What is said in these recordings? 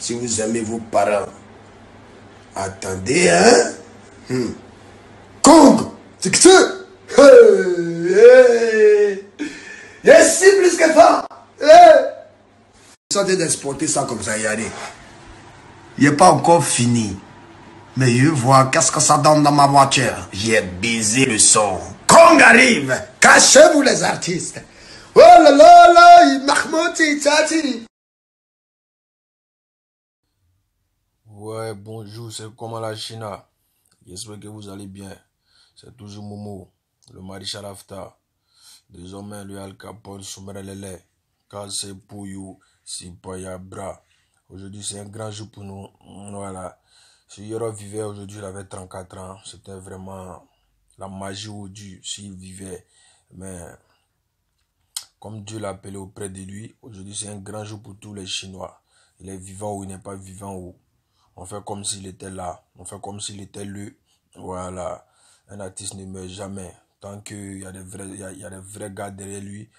Si vous aimez vos parents, attendez, hein? Hmm. Kong! C'est que ça? si plus que ça! Ils d'exporter ça comme ça, Yari? Il n'est pas encore fini. Mais je vois, qu'est-ce que ça donne dans ma voiture J'ai baisé le son. Kong arrive Cachez-vous les artistes Oh là là là Mahmoud Tati Ouais, bonjour, c'est comment la Chine J'espère que vous allez bien. C'est toujours Momo, le maréchal Afta. Désormais, le Al Capone Soumerelele. Kase Pouyou, Sipoyabra. Bra. Aujourd'hui, c'est un grand jour pour nous. Voilà. Si Yoro vivait aujourd'hui, il avait 34 ans. C'était vraiment la magie au Dieu s'il vivait. Mais comme Dieu l'a appelé auprès de lui, aujourd'hui, c'est un grand jour pour tous les Chinois. Il est vivant ou il n'est pas vivant ou on fait comme s'il était là. On fait comme s'il était lui. Voilà. Un artiste ne meurt jamais. Tant qu'il y, a des vrais, y, y a des vrais gars derrière lui,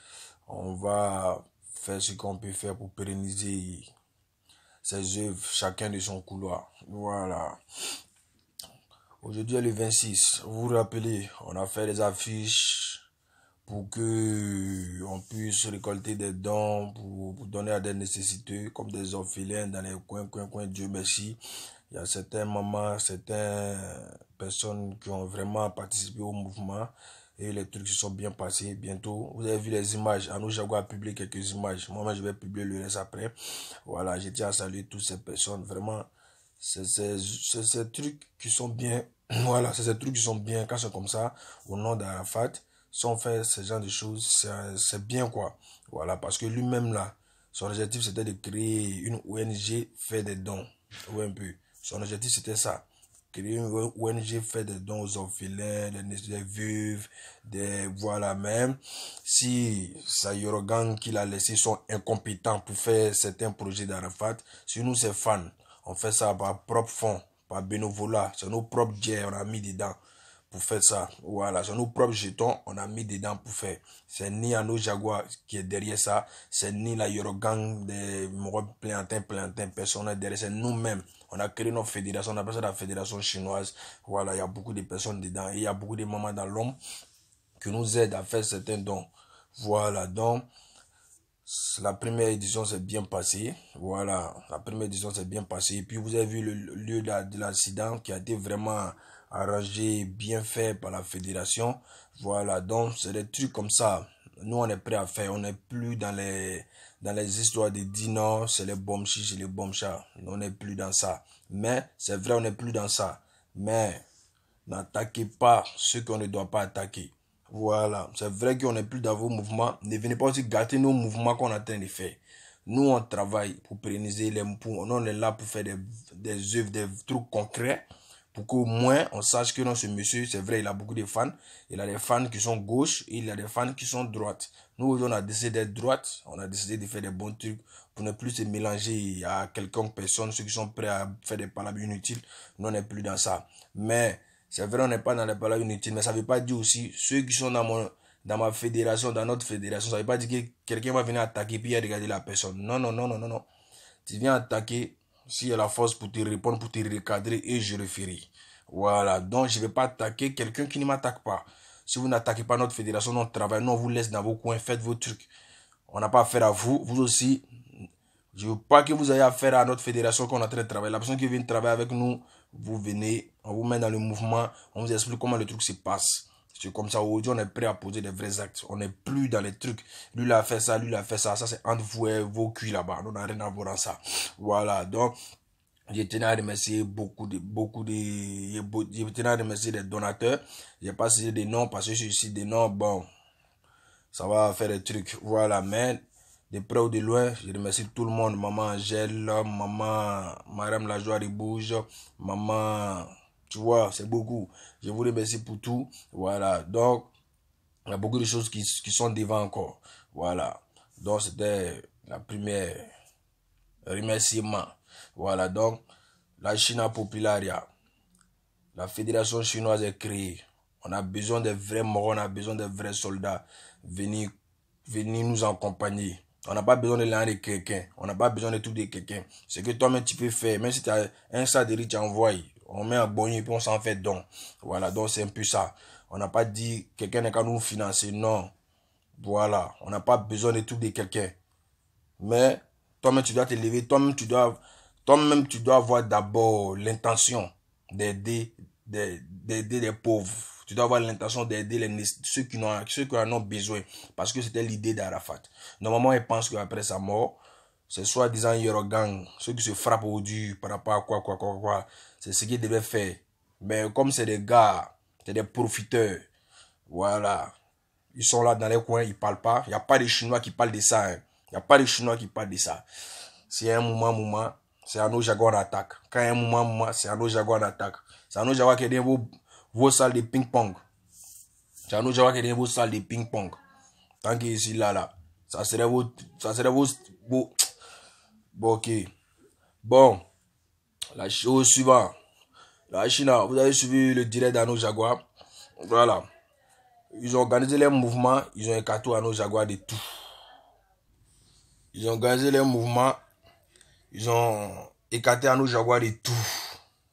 on va faire ce qu'on peut faire pour pérenniser ses œuvres, chacun de son couloir. Voilà. Aujourd'hui, le 26. Vous vous rappelez, on a fait des affiches pour que on puisse récolter des dons pour, donner à des nécessités, comme des orphelins dans les coins coins coins Dieu merci il y a certains mamans certaines personnes qui ont vraiment participé au mouvement et les trucs se sont bien passés bientôt vous avez vu les images Anou a publié quelques images moi même je vais publier le reste après voilà je tiens à saluer toutes ces personnes vraiment c'est ces trucs qui sont bien voilà c'est ces trucs qui sont bien quand c'est comme ça au nom d'Arafat si on fait ce genre de choses, c'est bien quoi. Voilà, parce que lui-même là, son objectif c'était de créer une ONG, fait des dons ou un peu. Son objectif c'était ça. Créer une ONG, fait des dons aux orphelins, des, des des. Voilà, même si sa organes qu'il a laissé sont incompétents pour faire certains projets d'Arafat, si nous, c'est fans, on fait ça par propre fond, par bénévolat, c'est nos propres diers, on a mis dedans pour faire ça. Voilà, sur nos propres jetons, on a mis dedans pour faire. C'est ni à nos Jaguar qui est derrière ça, c'est ni la Eurogang des temps plein temps personne derrière, c'est nous-mêmes. On a créé nos fédérations on appelle ça la fédération chinoise. Voilà, il y a beaucoup de personnes dedans il y a beaucoup de moments dans l'homme qui nous aident à faire certains dons. Voilà, donc, la première édition s'est bien passée. Voilà, la première édition s'est bien passée. Et puis, vous avez vu le lieu de l'accident qui a été vraiment arrangé, bien fait par la fédération. Voilà, donc c'est des trucs comme ça. Nous, on est prêt à faire. On n'est plus dans les, dans les histoires de dinos c'est les bombes et les bombes chats. On n'est plus dans ça. Mais c'est vrai, on n'est plus dans ça. Mais n'attaquez pas ce qu'on ne doit pas attaquer. Voilà, c'est vrai qu'on n'est plus dans vos mouvements. Ne venez pas aussi gâter nos mouvements qu'on est en train de faire. Nous, on travaille pour pérenniser les mouvements. On est là pour faire des, des œuvres, des trucs concrets pour qu'au moins on sache que non ce monsieur, c'est vrai, il a beaucoup de fans. Il a des fans qui sont gauches et il a des fans qui sont droites. Nous, on a décidé d'être droite, on a décidé de faire des bons trucs pour ne plus se mélanger à quelconque personne, ceux qui sont prêts à faire des palabres inutiles. Nous, on n'est plus dans ça. Mais c'est vrai, on n'est pas dans les palabres inutiles, mais ça ne veut pas dire aussi ceux qui sont dans mon dans ma fédération, dans notre fédération, ça ne veut pas dire que quelqu'un va venir attaquer puis regarder la personne. Non, non, non, non, non, non. Tu viens attaquer si y a la force pour te répondre, pour te recadrer, et je le Voilà, donc je ne vais pas attaquer quelqu'un qui ne m'attaque pas. Si vous n'attaquez pas notre fédération, notre travail, non on vous laisse dans vos coins, faites vos trucs. On n'a pas affaire à vous, vous aussi. Je ne veux pas que vous ayez affaire à notre fédération qu'on est en train de travailler. La personne qui vient travailler avec nous, vous venez, on vous met dans le mouvement, on vous explique comment le truc se passe. C'est comme ça, aujourd'hui, on est prêt à poser des vrais actes. On n'est plus dans les trucs. Lui, il fait ça, lui, il fait ça. Ça, c'est entre vous et vos cuits là-bas. On n'a rien à voir dans ça. Voilà. Donc, je tenu à remercier beaucoup de, beaucoup de, je tenais à remercier les donateurs. J'ai pas cité des noms parce que je suis des noms, bon, ça va faire des trucs. Voilà, mais de près ou de loin, je remercie tout le monde. Maman Angèle, maman Madame la Lajoie bouge. maman tu vois, c'est beaucoup. Je vous remercie pour tout. Voilà. Donc, il y a beaucoup de choses qui, sont devant encore. Voilà. Donc, c'était la première remerciement. Voilà. Donc, la China Popularia, la fédération chinoise est créée. On a besoin de vrais morts, on a besoin de vrais soldats. venir venir nous accompagner. On n'a pas besoin de l'un de quelqu'un. On n'a pas besoin de tout de quelqu'un. Ce que toi-même tu peux faire, même si tu as un ça tu on met un bonnet et puis on s'en fait don. Voilà, donc c'est un peu ça. On n'a pas dit quelqu'un n'est qu'à nous financer, non. Voilà, on n'a pas besoin de tout de quelqu'un. Mais toi-même tu dois te lever, toi-même tu dois, toi-même tu dois avoir d'abord l'intention d'aider, d'aider les pauvres. Tu dois avoir l'intention d'aider ceux qui en ont besoin. Parce que c'était l'idée d'Arafat. Normalement, il pense qu'après sa mort, c'est soi-disant Eurogang. ceux qui se frappent au dur par rapport à quoi, quoi, quoi, quoi. C'est ce qu'ils devaient faire. Mais comme c'est des gars, c'est des profiteurs, voilà. Ils sont là dans les coins, ils parlent pas. Il n'y a pas de Chinois qui parlent de ça. Il hein. n'y a pas de Chinois qui parlent de ça. C'est un moment, moment, c'est à nos jaguars d'attaque. Quand il y un moment, moment, c'est à nos jaguars d'attaque. C'est à nos jaguars qui aident vos, vos salles de ping-pong. C'est à nos jaguars qui aident vos salles de ping-pong. Tant qu'ils sont là, là. Ça serait vos, ça serait vos, vos, Bon, ok. Bon, la chose suivante. La Chine, vous avez suivi le direct d'anos Jaguar. Voilà. Ils ont organisé les mouvements, ils ont écarté nos Jaguar de tout. Ils ont organisé les mouvements, ils ont écarté nos Jaguar de tout.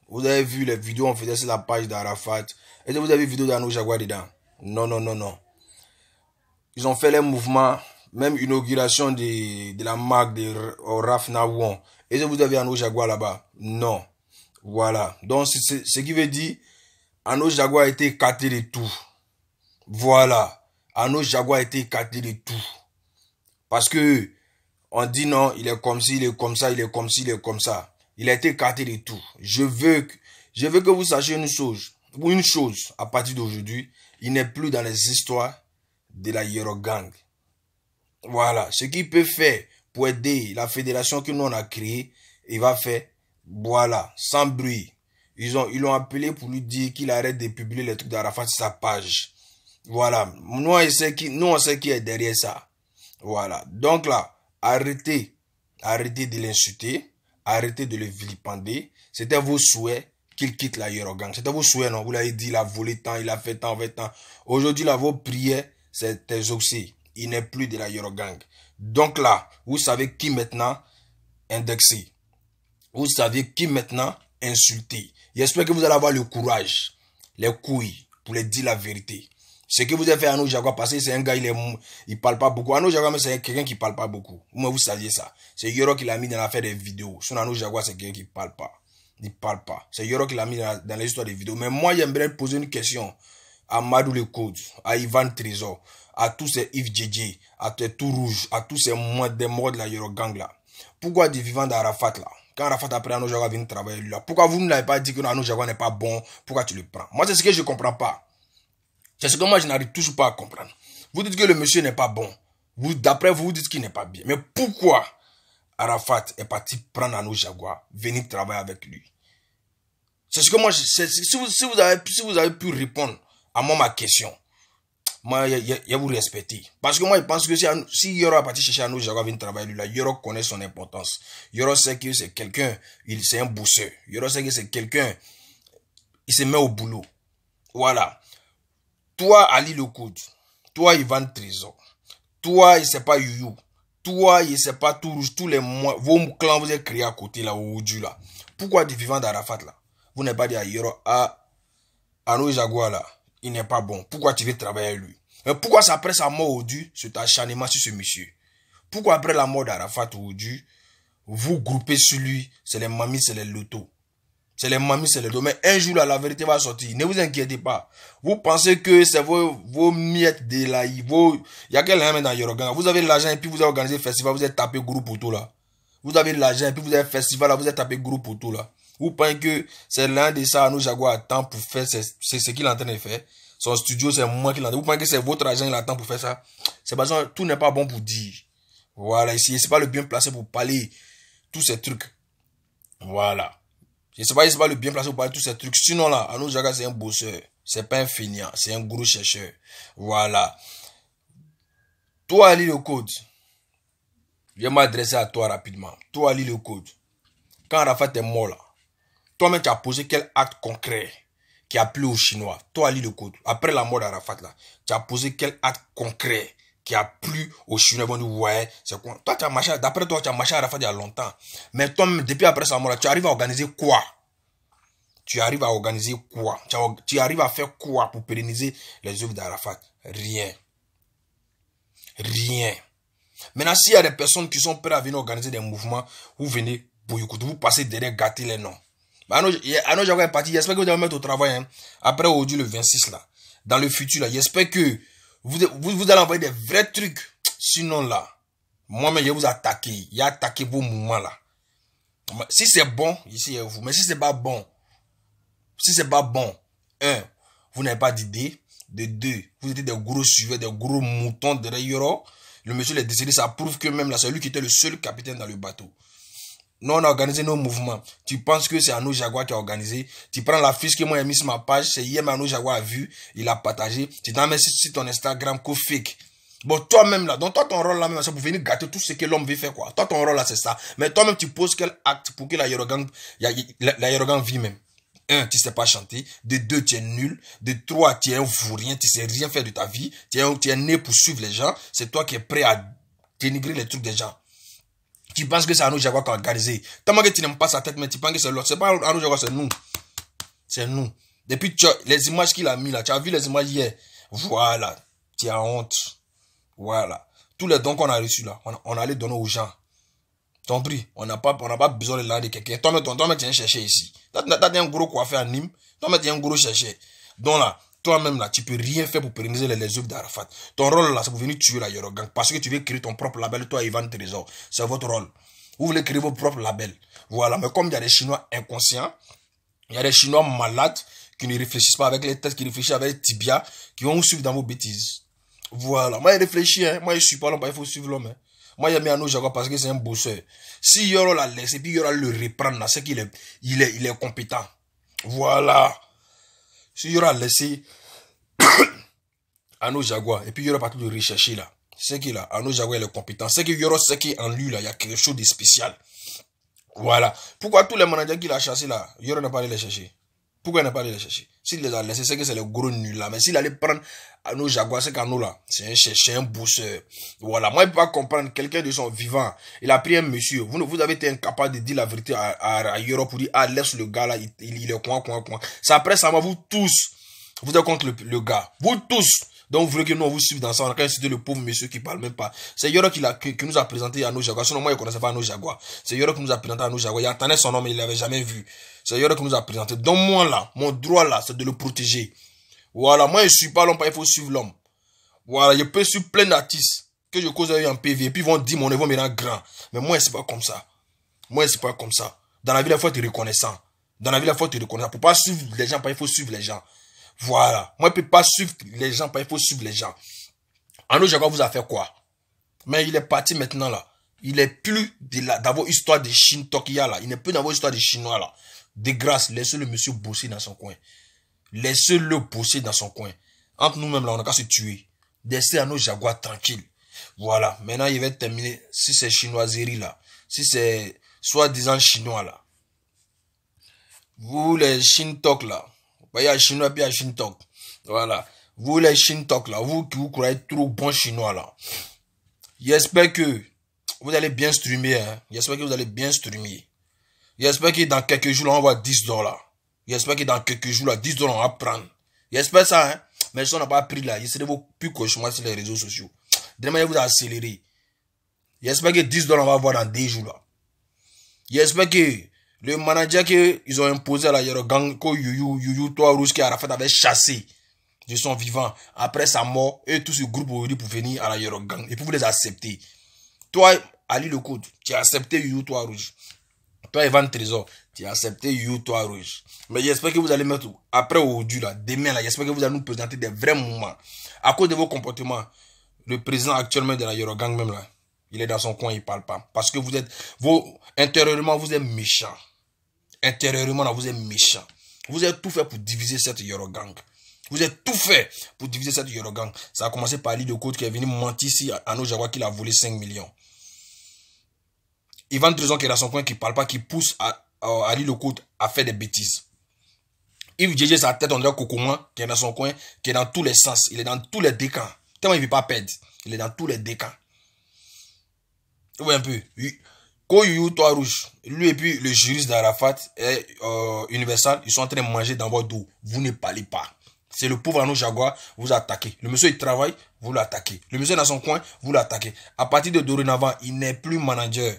Vous avez vu les vidéos, on faisait sur la page d'Arafat. Est-ce vous avez vu vidéos nos Jaguar dedans Non, non, non, non. Ils ont fait les mouvements, même inauguration de, de la marque de Raf Nawon. est vous avez un Jaguar là-bas Non. Voilà. Donc, ce qui veut dire, Anno Jaguar a été écarté de tout. Voilà. Anno Jaguar a été écarté de tout. Parce que, on dit non, il est comme ci, il est comme ça, il est comme ci, il est comme ça. Il a été écarté de tout. Je veux que, je veux que vous sachiez une chose. Une chose, à partir d'aujourd'hui, il n'est plus dans les histoires de la Hero Gang. Voilà, ce qu'il peut faire pour aider la fédération que nous on a créée, il va faire, voilà, sans bruit. Ils ont, ils l'ont appelé pour lui dire qu'il arrête de publier les trucs d'Arafat sur sa page. Voilà. Nous, on sait qui, nous, on sait qui est derrière ça. Voilà. Donc là, arrêtez. Arrêtez de l'insulter. Arrêtez de le vilipender. C'était vos souhaits qu'il quitte la Eurogang. C'était vos souhaits, non? Vous l'avez dit, il a volé tant, il a fait tant, fait tant. Aujourd'hui, là, vos prières, c'est tes il n'est plus de la Eurogang. Donc là, vous savez qui maintenant indexé. Vous savez qui maintenant insulté. J'espère que vous allez avoir le courage, les couilles pour les dire la vérité. Ce que vous avez fait à nous, Jaguar, parce que c'est un gars, il, ne il parle pas beaucoup. À nous c'est quelqu'un qui parle pas beaucoup. Moi, vous saviez ça. C'est Yoro qui l'a mis dans l'affaire des vidéos. Son nous, Jaguar, c'est quelqu'un qui parle pas. Il parle pas. C'est Yoro qui l'a mis dans, l'histoire des vidéos. Mais moi, j'aimerais poser une question à Madou Le Code, à Ivan Trésor, à tous ces Yves à tous ces Tout rouges. à tous ces modes, des morts de la Eurogang là. Pourquoi des vivants d'Arafat là Quand Arafat après Anou Jaguar vient travailler là, pourquoi vous ne l'avez pas dit que Anou Jaguar n'est pas bon Pourquoi tu le prends Moi, c'est ce que je ne comprends pas. C'est ce que moi, je n'arrive toujours pas à comprendre. Vous dites que le monsieur n'est pas bon. d'après vous, vous dites qu'il n'est pas bien. Mais pourquoi Arafat est parti prendre Anou Jaguar, venir travailler avec lui C'est ce que moi, je, si, vous, si, vous avez, si vous avez pu répondre à moi ma question, moi, je vous respecter. Parce que moi, je pense que si, si Yoro a parti chercher à nous, Jaguar vient travailler là, Yoro connaît son importance. Yoro sait que c'est quelqu'un, il c'est un bousseur. Yoro sait que c'est quelqu'un, il se met au boulot. Voilà. Toi, Ali Lecoud, toi, Ivan Trésor, toi, il ne sait pas Yuyu. toi, il ne sait pas tout rouge, tous les mois, vos clans vous êtes créés à côté là, au Dieu là. Pourquoi des vivants d'Arafat là Vous n'êtes pas dit à Yoro, à, à nous là il n'est pas bon. Pourquoi tu veux travailler avec lui Pourquoi après sa mort au Dieu, un acharnement sur ce monsieur Pourquoi après la mort d'Arafat au Dieu, vous groupez sur lui C'est les mamies, c'est les lotos. C'est les mamies, c'est les lotos. Mais un jour, la vérité va sortir. Ne vous inquiétez pas. Vous pensez que c'est vos, miettes de Il y a quelqu'un dans Yorogan. Vous avez l'argent et puis vous avez organisé le festival, vous êtes tapé groupe autour là. Vous avez l'argent et puis vous avez festival là, vous êtes tapé groupe autour là. Vous pensez que c'est l'un des ça à Jaguar attend pour faire ce qu'il est en train de faire. Son studio, c'est moi qui l'entends. Vous pensez que c'est votre agent qui l'attend pour faire ça C'est parce que tout n'est pas bon pour dire. Voilà, ici, c'est pas le bien placé pour parler tous ces trucs. Voilà. Je sais pas, c'est pas le bien placé pour parler tous ces trucs. Sinon, là, Anou Jaga, c'est un bosseur. C'est pas un feignant. C'est un gros chercheur. Voilà. Toi, lis le code. Je vais m'adresser à toi rapidement. Toi, lis le code. Quand Rafat est mort, là, toi-même, tu as posé quel acte concret qui a plu aux Chinois Toi, Ali le Côte, après la mort d'Arafat, là, tu as posé quel acte concret qui a plu aux Chinois Toi, tu marché, d'après toi, tu as marché à Arafat il y a longtemps. Mais toi-même, depuis après sa mort, tu arrives à organiser quoi tu arrives à organiser quoi tu, arrives à faire quoi pour pérenniser les œuvres d'Arafat Rien. Rien. Maintenant, s'il y a des personnes qui sont prêtes à venir organiser des mouvements, vous venez vous passez derrière, gâtez les noms. Bah, à nos, parti. J'espère que vous allez mettre au travail, hein. Après aujourd'hui, le 26, là. Dans le futur, là. J'espère que vous, vous, allez envoyer des vrais trucs. Sinon, là. Moi-même, je vais vous attaquer. Je vais attaquer vos moments là. Si c'est bon, ici, il vous. Mais si c'est pas bon, si c'est pas bon, un, vous n'avez pas d'idée. De deux, vous êtes des gros sujets, des gros moutons derrière. Le monsieur est décédé, ça prouve que même là, c'est lui qui était le seul capitaine dans le bateau. Nous, on a organisé nos mouvements. Tu penses que c'est Anou Jaguar qui a organisé. Tu prends la fiche que moi j'ai mis sur ma page. C'est hier, Anou Jaguar a vu. Il a partagé. Tu t'en mets sur ton Instagram, co fake. Bon, toi-même là, donc toi ton rôle là, c'est pour venir gâter tout ce que l'homme veut faire quoi. Toi ton rôle là, c'est ça. Mais toi-même, tu poses quel acte pour que la hérogane vit même. Un, tu sais pas chanter. De deux, tu es nul. De trois, tu es un rien Tu sais rien faire de ta vie. Tu es, tu es né pour suivre les gens. C'est toi qui es prêt à dénigrer les trucs des gens tu penses que c'est nous Jaguar qui a organisé. Tellement que tu n'aimes pas sa tête, mais tu penses que c'est l'autre. C'est pas Arnaud Jaguar, c'est nous. C'est nous. Depuis tu les images qu'il a mis là, tu as vu les images hier. Voilà. Tu as honte. Voilà. Tous les dons qu'on a reçus là, on, on allait donner aux gens. Ton prix, on n'a pas, on n'a pas besoin de l'aider quelqu'un. Toi, mais, mais, tu viens chercher ici. T'as, un gros coiffé à Nîmes. Toi, mais, tu un gros chercher. Donc là, toi-même là, tu peux rien faire pour pérenniser les, œuvres d'Arafat. Ton rôle là, c'est pour venir tuer la Yorogang parce que tu veux créer ton propre label, toi, Ivan Trésor. C'est votre rôle. Vous voulez créer vos propres labels. Voilà. Mais comme il y a des Chinois inconscients, il y a des Chinois malades qui ne réfléchissent pas avec les têtes, qui réfléchissent avec les tibias, qui vont vous suivre dans vos bêtises. Voilà. Moi, il réfléchit. hein. Moi, je suis pas l'homme, bah, il faut suivre l'homme, hein. Moi, j'ai mis Anou Jaguar parce que c'est un bosseur. Si Yoro la laisse et puis Yoro le reprendre, c'est qu'il est, il est, il est compétent. Voilà il y aura laissé à nos jaguars, et puis il y aura partout de rechercher là. C'est qu'il a, à nos jaguars, il compétent. C'est qu'il y aura ce qui en lui là, il y a quelque chose de spécial. Voilà. Pourquoi tous les managers qu'il a chassés là, il y aura pas allé les chercher pourquoi il n'a pas allé les chercher S'il les a laissés, c'est que c'est le gros nul là. Mais s'il allait prendre nos jaguars, c'est qu'à nous là. C'est un chercheur, un bousseur. Voilà. Moi, je ne peux pas comprendre quelqu'un de son vivant. Il a pris un monsieur. Vous, vous avez été incapable de dire la vérité à, Europe pour dire, ah, laisse le gars là, il, est coin, coin, coin. C'est après ça, moi, vous tous, vous êtes contre le gars. Vous tous. Donc, vous voulez que nous, on vous suive dans ça. On a quand même cité le pauvre monsieur qui parle même pas. C'est Yoro qui, nous a présenté à nos jaguars. Sinon, moi, je ne connaissais pas nos jaguars. C'est Yoro qui nous a présenté à nos jaguars. Il attendait son nom, mais il l'avait jamais vu. C'est Yoro qui nous a présenté. Donc, moi, là, mon droit, là, c'est de le protéger. Voilà. Moi, je ne suis pas l'homme, il faut suivre l'homme. Voilà. Je peux suivre plein d'artistes que je cause à eux en PV. Et puis, ils vont dire, mon évoque vont me grand. Mais moi, c'est pas comme ça. Moi, c'est pas comme ça. Dans la vie, il faut être reconnaissant. Dans la vie, il faut être reconnaissant. Pour pas suivre les gens, pas, il faut suivre les gens. Voilà. Moi, je ne peux pas suivre les gens, il faut suivre les gens. Anno Jaguar vous a fait quoi Mais il est parti maintenant là. Il n'est plus d'avoir histoire de Chine là. Il n'est plus d'avoir histoire de Chinois là. Des grâce, laissez le monsieur bosser dans son coin. Laissez-le bosser dans son coin. Entre nous-mêmes là, on n'a qu'à se tuer. Laissez à Jaguar tranquille. Voilà. Maintenant, il va terminer. Si c'est chinoiserie là. Si c'est soi-disant chinois là. Vous les Shintok là. Voyez bah, chinois, puis un Voilà. Vous, les Shintok, là, vous qui vous croyez trop bon chinois, là. J'espère que vous allez bien streamer, hein. J'espère que vous allez bien streamer. J'espère que dans quelques jours, là, on va 10 dollars. J'espère que dans quelques jours, là, 10 dollars, on va prendre. J'espère ça, hein. Mais si on n'a pas pris, là, j'essaie de vous plus cauchemar sur les réseaux sociaux. Demain, vous accélérer. J'espère que 10 dollars, on va voir dans 10 jours, là. J'espère que le manager qu'ils ont imposé à la Yerogang, que Yuyu, Yuyu, toi, Rouge, qui Arafat avait chassé de son vivant après sa mort, et tout ce groupe aujourd'hui pour venir à la Yerogang. Et pour vous les accepter. Toi, Ali Lecoud, tu as accepté Yuyu, toi, Rouge. Toi, Evan Trésor, tu as accepté Yuyu, toi, Rouge. Mais j'espère que vous allez mettre, après aujourd'hui, là, demain, là, j'espère que vous allez nous présenter des vrais moments. À cause de vos comportements, le président actuellement de la Yerogang, même là, il est dans son coin, il ne parle pas. Parce que vous êtes, vos, intérieurement, vous êtes méchants. Intérieurement, là, vous êtes méchant. Vous avez tout fait pour diviser cette Yorogang. Vous avez tout fait pour diviser cette Yorogang. Ça a commencé par Ali de Côte qui est venu mentir ici à nos Jaguars qu'il a volé 5 millions. Yvan Trezon qui est dans son coin, qui parle pas, qui pousse à, de Côte à faire des bêtises. Yves Djéjé sa tête, André Kokouma, qui est dans son coin, qui est dans tous les sens. Il est dans tous les décans. Tellement il ne veut pas perdre. Il est dans tous les décans. voyez un peu. Oui. Koyou, Toi Rouge, lui et puis le juriste d'Arafat est euh, Universal, ils sont en train de manger dans votre dos. Vous ne parlez pas. C'est le pauvre Anou Jaguar, vous attaquez. Le monsieur, il travaille, vous l'attaquez. Le monsieur, dans son coin, vous l'attaquez. À partir de dorénavant, il n'est plus manager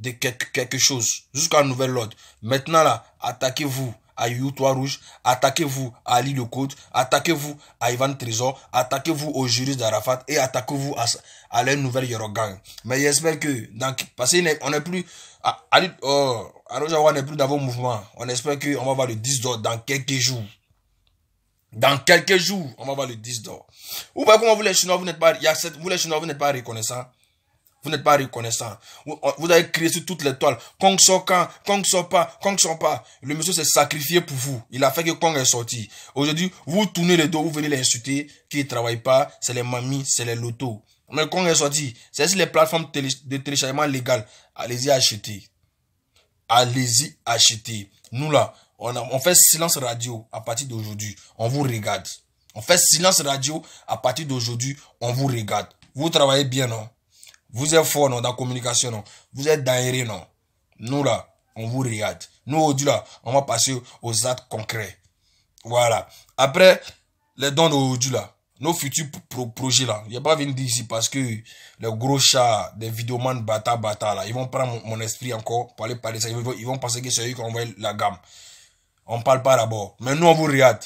de quelque, quelque chose jusqu'à nouvel ordre. Maintenant, là, attaquez-vous à You Rouge, attaquez-vous à Ali Côte, attaquez-vous à Ivan Trésor, attaquez-vous au juriste d'Arafat et attaquez-vous à, à la nouvelle Yorogan. Mais j'espère que, parce qu'on n'est plus, à, oh, n'est plus dans vos mouvements. On espère qu'on va voir le 10 d'or dans quelques jours. Dans quelques jours, on va voir le 10 d'or. Ou comment vous les Chinois, vous n'êtes pas, il a vous les Chinois, vous n'êtes pas reconnaissants. Vous n'êtes pas reconnaissant. Vous, avez créé sur toute l'étoile. Kong sort quand, Kong sort pas, Kong sort pas. Le monsieur s'est sacrifié pour vous. Il a fait que Kong est sorti. Aujourd'hui, vous tournez le dos, vous venez l'insulter, qui ne travaille pas, c'est les mamies, c'est les lotos. Mais Kong est sorti. C'est sur les plateformes de téléchargement légales. Allez-y acheter. Allez-y acheter. Nous là, on fait silence radio à partir d'aujourd'hui. On vous regarde. On fait silence radio à partir d'aujourd'hui. On vous regarde. Vous travaillez bien, non? Vous êtes fort non, dans la communication, non. Vous êtes derrière, non. Nous, là, on vous regarde. Nous, aujourd'hui, là, on va passer aux actes concrets. Voilà. Après, les dons d'aujourd'hui, là, nos futurs projets, là, il n'y a pas venu d'ici parce que les gros chats, des vidéomans bata bata, là, ils vont prendre mon, esprit encore pour aller parler ça. Ils vont, penser que c'est eux qui ont la gamme. On ne parle pas d'abord. Mais nous, on vous regarde.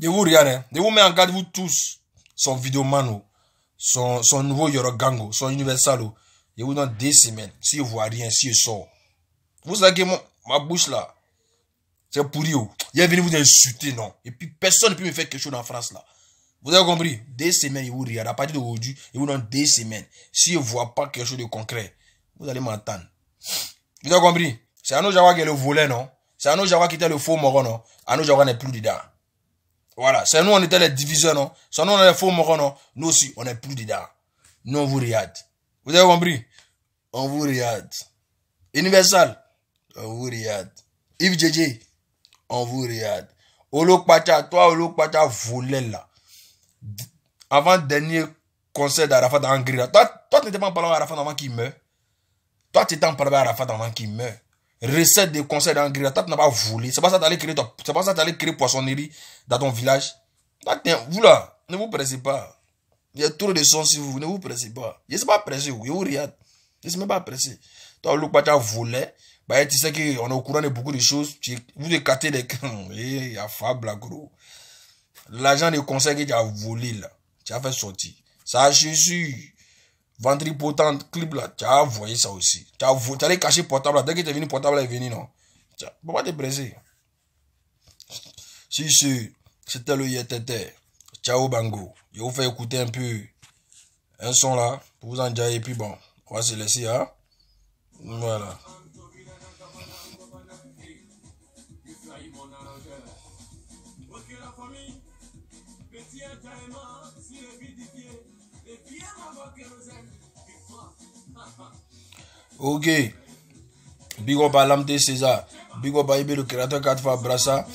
Je vous regarde, hein. vous mets en garde, vous tous, son vidéoman, son, son nouveau Yorogango, son Universalo. Oh. il vous donne des semaines. Si je vois rien, si je sors. Vous savez, mon, ma bouche là, c'est pourri. Il est venu vous insulter, non. Et puis personne ne peut me faire quelque chose en France là. Vous avez compris Des semaines, il vous regarde. À partir de aujourd'hui il vous donne des semaines. Si je ne vois pas quelque chose de concret, vous allez m'entendre. Vous avez compris C'est Ano Jawa qui est le volet, non C'est Ano Jawa qui était le faux moron, non Ano Jawa n'est plus dedans. Voilà, c'est nous, on était les diviseurs, non C'est nous, on est les faux morons, non Nous aussi, on est plus dedans. Nous, on vous riade. Vous avez compris On vous regarde. Universal, on vous regarde. Yves JJ, on vous regarde. pacha toi, vous voulait là. Avant dernier conseil d'Arafat en là. Toi, toi tu n'étais pas en parlant à Arafat avant qu'il meure. Toi, tu étais en parlant à Arafat avant qu'il meure recette de conseils d'anglais, Toi, tu n'as pas volé, C'est pas ça que tu allais créer, c'est pas ça créer poissonnerie dans ton village. Vous là, ne vous pressez pas. Il y a trop de sens si vous, ne vous pressez pas. Je ne suis pas pressé, vous, vous regarde. Je ne suis même pas pressé. Toi, tu tu volé, Bah, tu sais qu'on est au courant de beaucoup de choses. Vous écartez des. Eh, il y a fable gros. L'argent de conseil que tu as volé là, tu as fait sortir. Ça, je suis ventripotente, clip là, tu as ça aussi. Tu as, tu allé cacher portable là. Dès tu t'es venu, portable est venu, non. Tu pas te presser. Si, si, c'était le Yetete. Ciao Bango. Je vous fais écouter un peu un son là, pour vous en dire, et puis bon, on va se laisser, hein. Voilà. ok big up alamte césar big up ayibe le créateur 4 fois brassa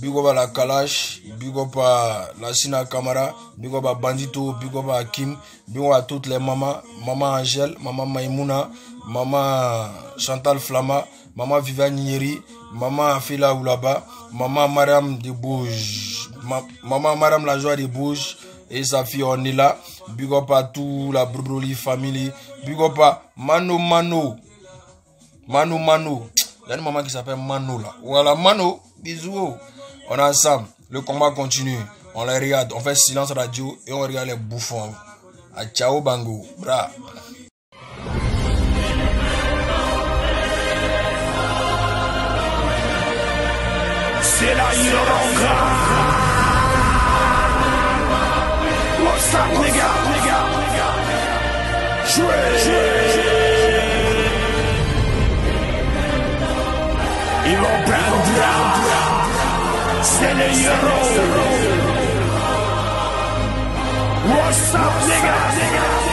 big up la kalash big up la sina camara big up bandito big up akim big up à toutes les mamas maman angèle maman maimouna maman chantal flama maman vivian nyeri maman afila oulaba maman mariam de bouge Ma, maman mariam lajoie de bouge et sa fille là. Big up à tout la Broly family. Big up à Mano Mano. Mano Mano. Il y a une maman qui s'appelle Mano là. Voilà, Mano, bisous. On est ensemble. Le combat continue. On les regarde. On fait silence radio et on regarde les bouffons. A ciao Bango. Bravo. C'est la Yoronga. Stop, nigga. Nigga. Trade. Ivo Bandra. Sene Euro. WhatsApp, nigga. nigga.